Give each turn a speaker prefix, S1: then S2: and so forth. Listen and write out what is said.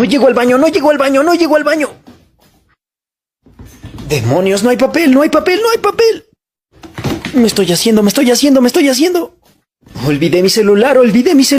S1: No llegó al baño, no llegó al baño, no llegó al baño. Demonios, no hay papel, no hay papel, no hay papel. Me estoy haciendo, me estoy haciendo, me estoy haciendo.
S2: Olvidé mi celular, olvidé mi celular.